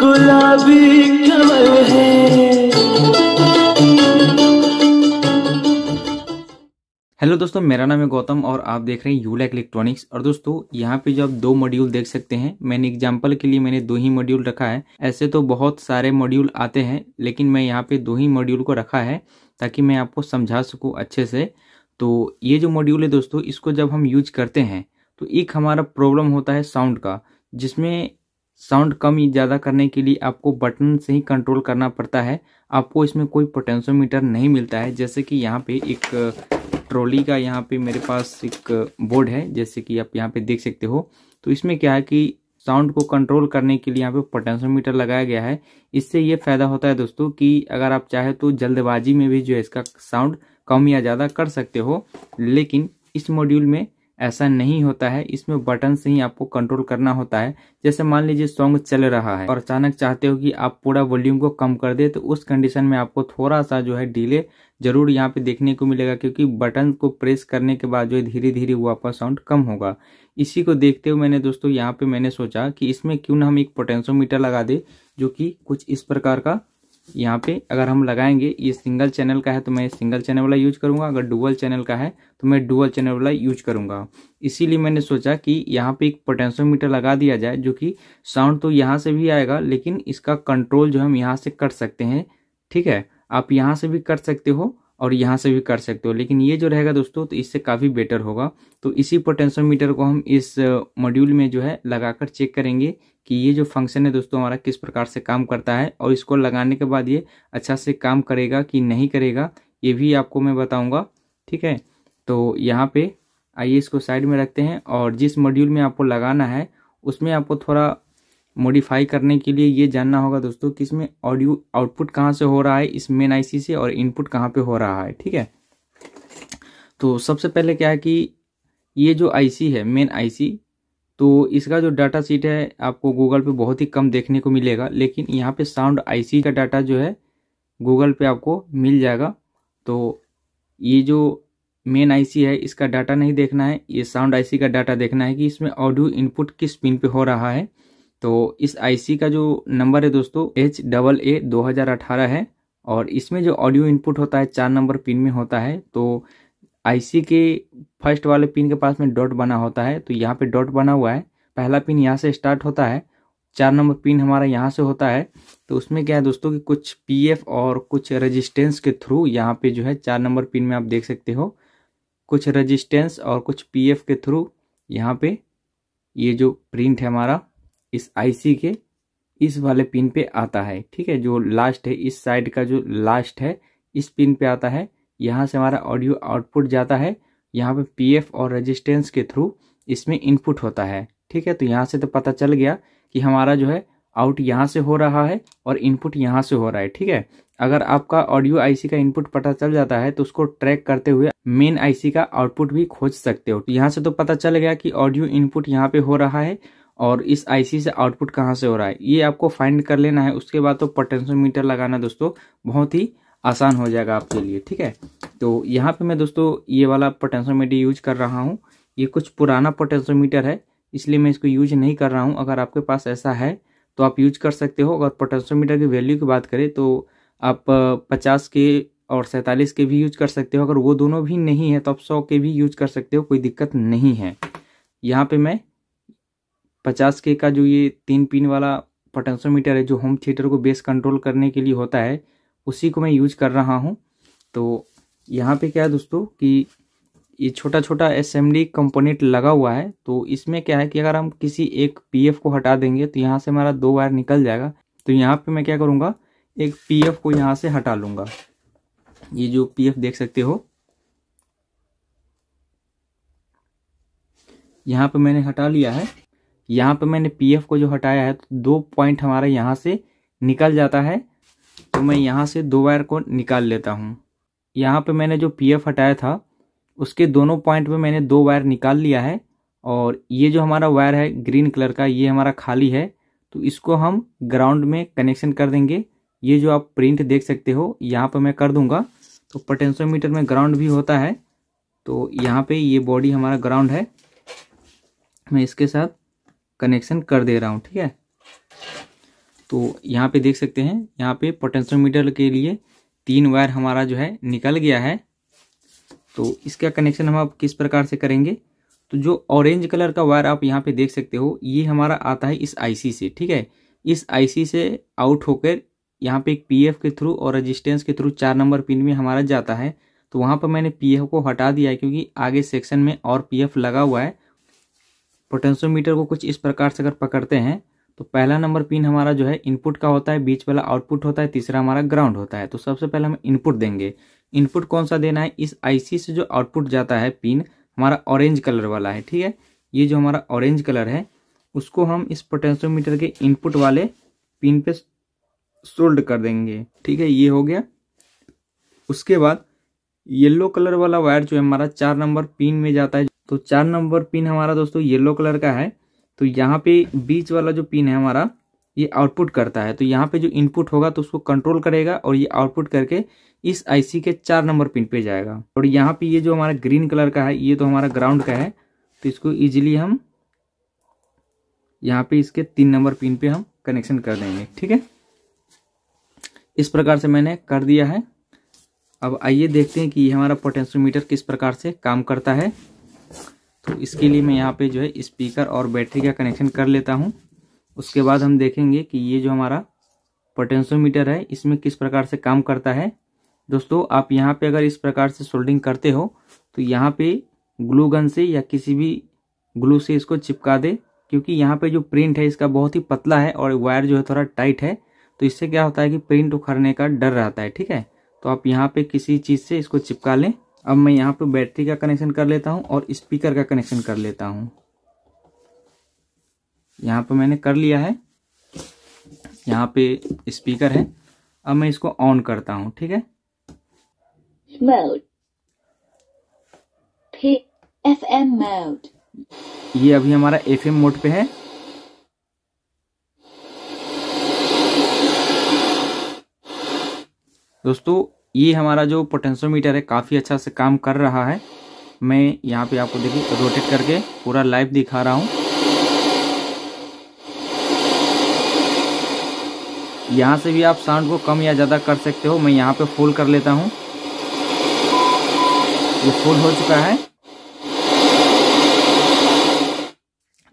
गुलाबी कमल है हेलो दोस्तों मेरा नाम है गौतम और आप देख रहे हैं यूलैक इलेक्ट्रॉनिक्स और दोस्तों यहाँ पे जो आप दो मॉड्यूल देख सकते हैं मैंने एग्जांपल के लिए मैंने दो ही मॉड्यूल रखा है ऐसे तो बहुत सारे मॉड्यूल आते हैं लेकिन मैं यहाँ पे दो ही मॉड्यूल को रखा है ताकि मैं आपको समझा सकूँ अच्छे से तो ये जो मॉड्यूल है दोस्तों इसको जब हम यूज करते हैं तो एक हमारा प्रॉब्लम होता है साउंड का जिसमें साउंड कम ज़्यादा करने के लिए आपको बटन से ही कंट्रोल करना पड़ता है आपको इसमें कोई पोटेंशियोमीटर नहीं मिलता है जैसे कि यहाँ पे एक ट्रॉली का यहाँ पे मेरे पास एक बोर्ड है जैसे कि आप यहाँ पे देख सकते हो तो इसमें क्या है कि साउंड को कंट्रोल करने के लिए यहाँ पे पोटेंशियोमीटर लगाया गया है इससे ये फायदा होता है दोस्तों कि अगर आप चाहे तो जल्दबाजी में भी जो है इसका साउंड कम या ज़्यादा कर सकते हो लेकिन इस मॉड्यूल में ऐसा नहीं होता है इसमें बटन से ही आपको कंट्रोल करना होता है जैसे मान लीजिए सॉन्ग चल रहा है और अचानक चाहते हो कि आप पूरा वॉल्यूम को कम कर दे तो उस कंडीशन में आपको थोड़ा सा जो है डिले जरूर यहाँ पे देखने को मिलेगा क्योंकि बटन को प्रेस करने के बाद जो है धीरे धीरे वो आपका साउंड कम होगा इसी को देखते हुए मैंने दोस्तों यहाँ पे मैंने सोचा कि इसमें क्यों ना हम एक पोटेंशियोमीटर लगा दे जो कि कुछ इस प्रकार का यहाँ पे अगर हम लगाएंगे ये सिंगल चैनल का है तो मैं सिंगल चैनल वाला यूज करूँगा अगर डुअल चैनल का है तो मैं डुअल चैनल वाला यूज करूंगा इसीलिए मैंने सोचा कि यहाँ पे एक पोटेंशियोमीटर लगा दिया जाए जो कि साउंड तो यहाँ से भी आएगा लेकिन इसका कंट्रोल जो हम यहाँ से कर सकते हैं ठीक है आप यहाँ से भी कर सकते हो और यहाँ से भी कर सकते हो लेकिन ये जो रहेगा दोस्तों तो इससे काफ़ी बेटर होगा तो इसी पोटेंशियोमीटर को हम इस मॉड्यूल में जो है लगाकर चेक करेंगे कि ये जो फंक्शन है दोस्तों हमारा किस प्रकार से काम करता है और इसको लगाने के बाद ये अच्छा से काम करेगा कि नहीं करेगा ये भी आपको मैं बताऊँगा ठीक है तो यहाँ पर आइए इसको साइड में रखते हैं और जिस मॉड्यूल में आपको लगाना है उसमें आपको थोड़ा मॉडिफाई करने के लिए ये जानना होगा दोस्तों कि इसमें ऑडियो आउटपुट कहाँ से हो रहा है इस मेन आईसी से और इनपुट कहाँ पे हो रहा है ठीक है तो सबसे पहले क्या है कि ये जो आईसी है मेन आईसी तो इसका जो डाटा सीट है आपको गूगल पे बहुत ही कम देखने को मिलेगा लेकिन यहाँ पे साउंड आईसी का डाटा जो है गूगल पे आपको मिल जाएगा तो ये जो मेन आईसी है इसका डाटा नहीं देखना है ये साउंड आईसी का डाटा देखना है कि इसमें ऑडियो इनपुट किस पिन पे हो रहा है तो इस आईसी का जो नंबर है दोस्तों एच डबल ए दो है और इसमें जो ऑडियो इनपुट होता है चार नंबर पिन में होता है तो आईसी के फर्स्ट वाले पिन के पास में डॉट बना होता है तो यहाँ पे डॉट बना हुआ है पहला पिन यहाँ से स्टार्ट होता है चार नंबर पिन हमारा यहाँ से होता है तो उसमें क्या है दोस्तों कि कुछ पीएफ और कुछ रजिस्टेंस के थ्रू यहाँ पे जो है चार नंबर पिन में आप देख सकते हो कुछ रजिस्टेंस और कुछ पी के थ्रू यहाँ पे ये जो प्रिंट है हमारा इस आईसी के इस वाले पिन पे आता है ठीक है जो लास्ट है इस साइड का जो लास्ट है इस पिन पे आता है यहाँ से हमारा ऑडियो आउटपुट जाता है यहाँ पे पीएफ और रेजिस्टेंस के थ्रू इसमें इनपुट होता है ठीक है तो यहाँ से तो पता चल गया कि हमारा जो है आउट यहाँ से हो रहा है और इनपुट यहाँ से हो रहा है ठीक है अगर आपका ऑडियो आईसी का इनपुट पता चल जाता है तो उसको ट्रैक करते हुए मेन आईसी का आउटपुट भी खोज सकते हो यहाँ से तो पता चल गया कि ऑडियो इनपुट यहाँ पे हो रहा है और इस आईसी से आउटपुट कहाँ से हो रहा है ये आपको फाइंड कर लेना है उसके बाद तो पोटेंशियोमीटर लगाना दोस्तों बहुत ही आसान हो जाएगा आपके लिए ठीक है तो यहाँ पे मैं दोस्तों ये वाला पोटेंशियोमीटर यूज कर रहा हूँ ये कुछ पुराना पोटेंशियोमीटर है इसलिए मैं इसको यूज नहीं कर रहा हूँ अगर आपके पास ऐसा है तो आप यूज कर सकते हो अगर पोटेंशियोमीटर की वैल्यू की बात करें तो आप पचास के और सैंतालीस के भी यूज कर सकते हो अगर वो दोनों भी नहीं है तो आप सौ के भी यूज कर सकते हो कोई दिक्कत नहीं है यहाँ पे मैं पचास के का जो ये तीन पिन वाला पोटेंशियोमीटर है जो होम थिएटर को बेस कंट्रोल करने के लिए होता है उसी को मैं यूज कर रहा हूँ तो यहाँ पे क्या है दोस्तों कि ये छोटा छोटा असेंबली कंपोनेंट लगा हुआ है तो इसमें क्या है कि अगर हम किसी एक एफ को हटा देंगे तो यहाँ से हमारा दो वायर निकल जाएगा तो यहाँ पे मैं क्या करूँगा एक एफ को यहाँ से हटा लूँगा ये जो एफ देख सकते हो यहाँ पे मैंने हटा लिया है यहाँ पे मैंने पीएफ को जो हटाया है तो दो पॉइंट हमारा यहाँ से निकल जाता है तो मैं यहाँ से दो वायर को निकाल लेता हूँ यहाँ पे मैंने जो पीएफ हटाया था उसके दोनों पॉइंट पे मैंने दो वायर निकाल लिया है और ये जो हमारा वायर है ग्रीन कलर का ये हमारा खाली है तो इसको हम ग्राउंड में कनेक्शन कर देंगे ये जो आप प्रिंट देख सकते हो यहाँ पर मैं कर दूंगा तो पोटेंशियोमीटर में ग्राउंड भी होता है तो यहाँ पे ये बॉडी हमारा ग्राउंड है मैं इसके साथ कनेक्शन कर दे रहा हूँ ठीक है तो यहाँ पे देख सकते हैं यहाँ पे पोटेंशियोमीटर के लिए तीन वायर हमारा जो है निकल गया है तो इसका कनेक्शन हम आप किस प्रकार से करेंगे तो जो ऑरेंज कलर का वायर आप यहाँ पे देख सकते हो ये हमारा आता है इस आईसी से ठीक है इस आईसी से आउट होकर यहाँ पे एक पीएफ के थ्रू और रजिस्टेंस के थ्रू चार नंबर पिन में हमारा जाता है तो वहाँ पर मैंने पी को हटा दिया है क्योंकि आगे सेक्शन में और पी लगा हुआ है पोटेंशियोमीटर को कुछ इस प्रकार से अगर पकड़ते हैं तो पहला नंबर पिन हमारा जो है इनपुट का होता है बीच वाला आउटपुट होता है तीसरा हमारा ग्राउंड होता है तो सबसे पहले हम इनपुट देंगे इनपुट कौन सा देना है इस आईसी से जो आउटपुट जाता है पिन हमारा ऑरेंज कलर वाला है ठीक है ये जो हमारा ऑरेंज कलर है उसको हम इस पोटेंशियोमीटर के इनपुट वाले पिन पे सोल्ड कर देंगे ठीक है ये हो गया उसके बाद येलो कलर वाला वायर जो है हमारा चार नंबर पिन में जाता है तो चार नंबर पिन हमारा दोस्तों येलो कलर का है तो यहाँ पे बीच वाला जो पिन है हमारा ये आउटपुट करता है तो यहाँ पे जो इनपुट होगा तो उसको कंट्रोल करेगा और ये आउटपुट करके इस आईसी के चार नंबर पिन पे जाएगा और यहाँ पे ये जो हमारा ग्रीन कलर का है ये तो हमारा ग्राउंड का है तो इसको इजीली हम यहाँ पे इसके तीन नंबर पिन पे हम कनेक्शन कर देंगे ठीक है इस प्रकार से मैंने कर दिया है अब आइए देखते हैं कि ये हमारा पोटेंशियोमीटर किस प्रकार से काम करता है तो इसके लिए मैं यहाँ पे जो है स्पीकर और बैटरी का कनेक्शन कर लेता हूँ उसके बाद हम देखेंगे कि ये जो हमारा पोटेंशियोमीटर है इसमें किस प्रकार से काम करता है दोस्तों आप यहाँ पे अगर इस प्रकार से सोल्डिंग करते हो तो यहाँ पे ग्लू गन से या किसी भी ग्लू से इसको चिपका दे क्योंकि यहाँ पे जो प्रिंट है इसका बहुत ही पतला है और वायर जो है थोड़ा टाइट है तो इससे क्या होता है कि प्रिंट उखड़ने का डर रहता है ठीक है तो आप यहाँ पे किसी चीज़ से इसको चिपका लें अब मैं यहाँ पर बैटरी का कनेक्शन कर लेता हूँ और स्पीकर का कनेक्शन कर लेता हूँ यहाँ पर मैंने कर लिया है यहाँ पे स्पीकर है अब मैं इसको ऑन करता हूँ ठीक है एफ एम ये अभी हमारा एफ एम मोड पे है दोस्तों ये हमारा जो पोटेंशियोमीटर है काफ़ी अच्छा से काम कर रहा है मैं यहाँ पे आपको देखिए रोटेट करके पूरा लाइव दिखा रहा हूँ यहाँ से भी आप साउंड को कम या ज़्यादा कर सकते हो मैं यहाँ पे फुल कर लेता हूँ ये फुल हो चुका है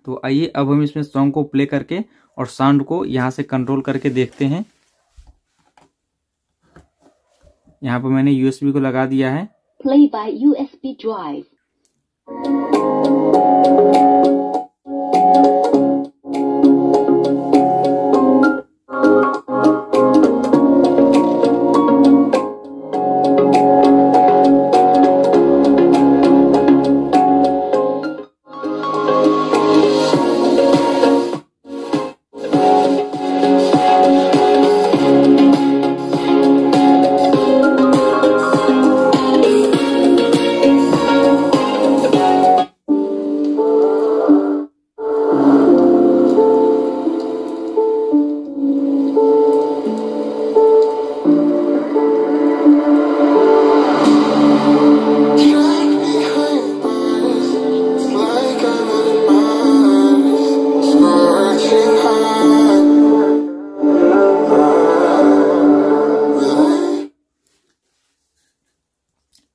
तो आइए अब हम इसमें सॉन्ग को प्ले करके और साउंड को यहाँ से कंट्रोल करके देखते हैं यहाँ पर मैंने यूएसबी को लगा दिया है प्ले बाय यूएसबी ड्राइव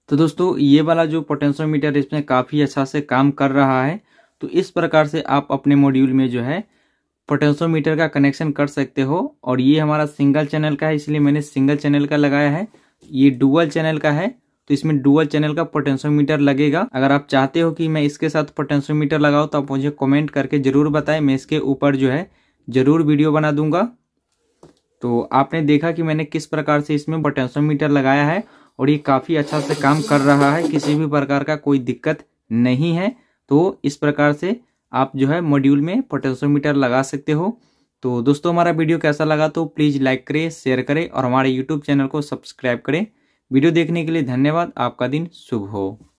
तो दोस्तों ये वाला जो पोटेंशियोमीटर इसमें काफ़ी अच्छा से काम कर रहा है तो इस प्रकार से आप अपने मॉड्यूल में जो है पोटेंशियोमीटर का कनेक्शन कर सकते हो और ये हमारा सिंगल चैनल का है इसलिए मैंने सिंगल चैनल का लगाया है ये डुअल चैनल का है तो इसमें डुअल चैनल का पोटेंशियोमीटर लगेगा अगर आप चाहते हो कि मैं इसके साथ पोटेंशियोमीटर लगाओ तो आप मुझे कॉमेंट करके ज़रूर बताएं मैं इसके ऊपर जो है ज़रूर वीडियो बना दूंगा तो आपने देखा कि मैंने किस प्रकार से इसमें पोटेंशियोमीटर लगाया है और ये काफ़ी अच्छा से काम कर रहा है किसी भी प्रकार का कोई दिक्कत नहीं है तो इस प्रकार से आप जो है मॉड्यूल में पोटेंशियोमीटर लगा सकते हो तो दोस्तों हमारा वीडियो कैसा लगा तो प्लीज़ लाइक करें शेयर करें और हमारे यूट्यूब चैनल को सब्सक्राइब करें वीडियो देखने के लिए धन्यवाद आपका दिन शुभ हो